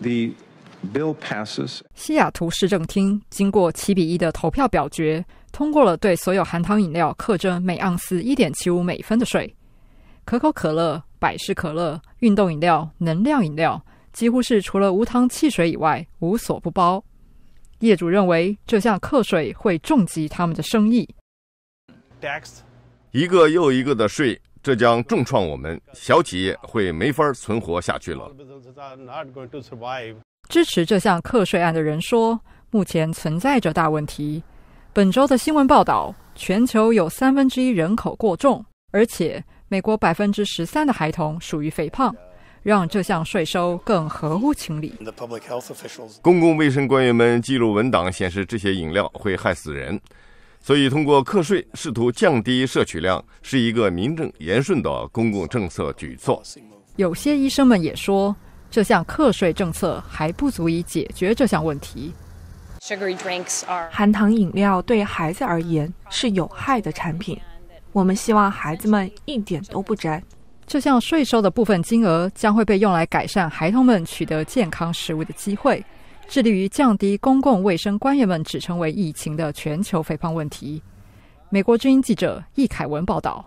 The passes. bill 西雅图市政厅经过七比一的投票表决，通过了对所有含糖饮料课征每盎司一点七五美分的税。可口可乐、百事可乐、运动饮料、能量饮料，几乎是除了无糖汽水以外无所不包。业主认为这项课税会重击他们的生意。一个又一个的税。这将重创我们小企业，会没法存活下去了。支持这项课税案的人说，目前存在着大问题。本周的新闻报道，全球有三分之一人口过重，而且美国百分之十三的孩童属于肥胖，让这项税收更合乎情理。公共卫生官员们记录文档显示，这些饮料会害死人。所以，通过课税试图降低摄取量，是一个名正言顺的公共政策举措。有些医生们也说，这项课税政策还不足以解决这项问题。含糖饮料对孩子而言是有害的产品，我们希望孩子们一点都不沾。这项税收的部分金额将会被用来改善孩童们取得健康食物的机会。致力于降低公共卫生，官员们指称为疫情的全球肥胖问题。美国军记者易凯文报道。